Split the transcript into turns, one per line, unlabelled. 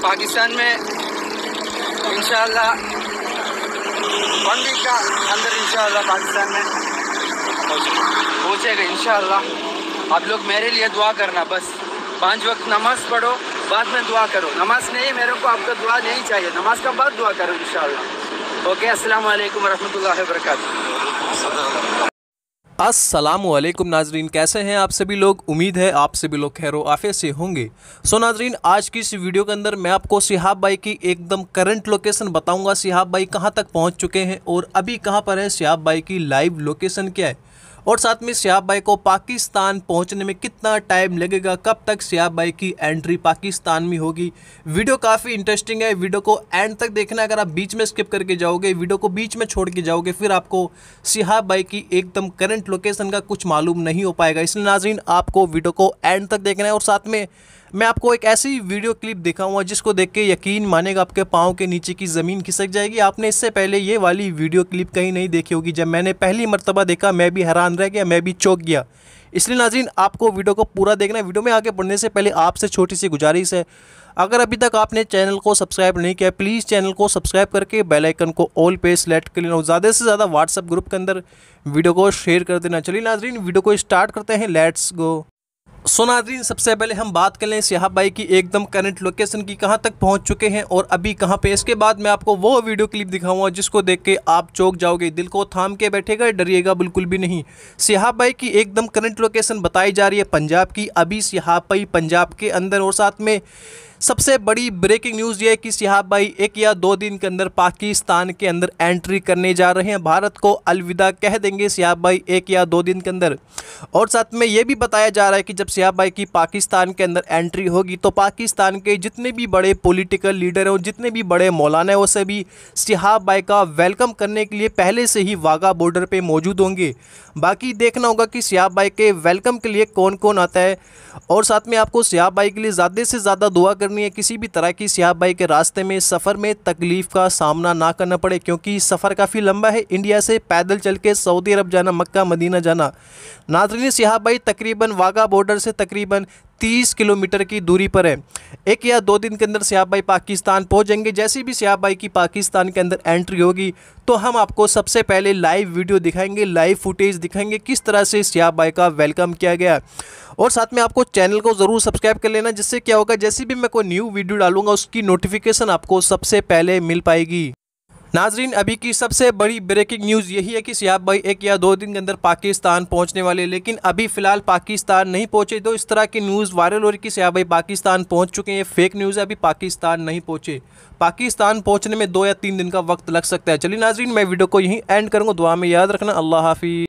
पाकिस्तान में इंशाल्लाह one week का अंदर इंशाल्लाह पाकिस्तान में पहुँचेगा इन आप लोग मेरे लिए दुआ करना बस पांच वक्त नमाज पढ़ो बाद में दुआ करो नमाज नहीं मेरे को आपका दुआ नहीं चाहिए नमाज का बाद दुआ करो इंशाल्लाह ओके अस्सलाम वालेकुम रहमतुल्लाहि असलम नाजरीन कैसे हैं आप सभी लोग उम्मीद है आप सभी लोग खैर आफे से होंगे सो नाजरीन आज की इस वीडियो के अंदर मैं आपको सिहाब भाई की एकदम करंट लोकेशन बताऊंगा सिहाब भाई कहां तक पहुंच चुके हैं और अभी कहां पर है सिहाब भाई की लाइव लोकेशन क्या है और साथ में सियाब भाई को पाकिस्तान पहुंचने में कितना टाइम लगेगा कब तक सियाब भाई की एंट्री पाकिस्तान में होगी वीडियो काफ़ी इंटरेस्टिंग है वीडियो को एंड तक देखना अगर आप बीच में स्किप करके जाओगे वीडियो को बीच में छोड़ के जाओगे फिर आपको सियाब भाई की एकदम करंट लोकेशन का कुछ मालूम नहीं हो पाएगा इसलिए नाजीन आपको वीडियो को एंड तक देखना है और साथ में मैं आपको एक ऐसी वीडियो क्लिप दिखाऊंगा जिसको देख के यकीन मानेगा आपके पाँव के नीचे की ज़मीन खिसक जाएगी आपने इससे पहले ये वाली वीडियो क्लिप कहीं नहीं देखी होगी जब मैंने पहली मरतबा देखा मैं भी हैरान रह गया मैं भी चौक गया इसलिए नाजीन आपको वीडियो को पूरा देखना है वीडियो में आगे बढ़ने से पहले आपसे छोटी सी गुजारिश है अगर अभी तक आपने चैनल को सब्सक्राइब नहीं किया प्लीज़ चैनल को सब्सक्राइब करके बेल आइकन को ऑल पे सेलेक्ट कर लेना ज़्यादा से ज़्यादा व्हाट्सअप ग्रुप के अंदर वीडियो को शेयर कर देना चलिए नाजरीन वीडियो को स्टार्ट करते हैं लेट्स गो सो नाजरीन सबसे पहले हम बात कर लें सिहाब भाई की एकदम करंट लोकेशन की कहाँ तक पहुँच चुके हैं और अभी कहाँ पे इसके बाद मैं आपको वो वीडियो क्लिप दिखाऊंगा जिसको देख के आप चौक जाओगे दिल को थाम के बैठेगा डरिएगा बिल्कुल भी नहीं सिहाब भाई की एकदम करंट लोकेशन बताई जा रही है पंजाब की अभी सिहाब भाई पंजाब के अंदर और साथ में सबसे बड़ी ब्रेकिंग न्यूज़ ये कि सिहाब भाई एक या दो दिन के अंदर पाकिस्तान के अंदर एंट्री करने जा रहे हैं भारत को अलविदा कह देंगे सिहाब भाई एक या दो दिन के अंदर और साथ में ये भी बताया जा रहा है कि जब सिहाब भाई की पाकिस्तान के अंदर एंट्री होगी तो पाकिस्तान के जितने भी बड़े पोलिटिकल लीडर हैं जितने भी बड़े मौलाना हैं वो सभी सिहाब भाई का वेलकम करने के लिए पहले से ही वाघा बॉर्डर पर मौजूद होंगे बाकी देखना होगा कि सिहाब भाई के वेलकम के लिए कौन कौन आता है और साथ में आपको सिहाब भाई के लिए ज़्यादा से ज़्यादा दुआ करनी है किसी भी तरह की भाई के रास्ते में सफ़र में तकलीफ़ का सामना ना करना पड़े क्योंकि सफ़र काफ़ी लंबा है इंडिया से पैदल चल के सऊदी अरब जाना मक्का मदीना जाना सियाह भाई तकरीबन वाघा बॉर्डर से तकरीबन तीस किलोमीटर की दूरी पर है एक या दो दिन के अंदर सयाब भाई पाकिस्तान पहुँचेंगे जैसे भी सयाब भाई की पाकिस्तान के अंदर एंट्री होगी तो हम आपको सबसे पहले लाइव वीडियो दिखाएंगे लाइव फुटेज दिखाएंगे किस तरह से सयाब भाई का वेलकम किया गया और साथ में आपको चैनल को ज़रूर सब्सक्राइब कर लेना जिससे क्या होगा जैसे भी मैं कोई न्यू वीडियो डालूंगा उसकी नोटिफिकेशन आपको सबसे पहले मिल पाएगी नाजरीन अभी की सबसे बड़ी ब्रेकिंग न्यूज़ यही है कि सियाब भाई एक या दो दिन के अंदर पाकिस्तान पहुंचने वाले लेकिन अभी फ़िलहाल पाकिस्तान नहीं पहुंचे तो इस तरह की न्यूज़ वायरल हो रही कि सियाब भाई पाकिस्तान पहुंच चुके हैं फेक न्यूज़ है अभी पाकिस्तान नहीं पहुंचे पाकिस्तान पहुंचने में दो या तीन दिन का वक्त लग सकता है चलिए नाजरीन मैं वीडियो को यहीं एंड करूँगा दुआ में याद रखना अल्लाह हाफ़ी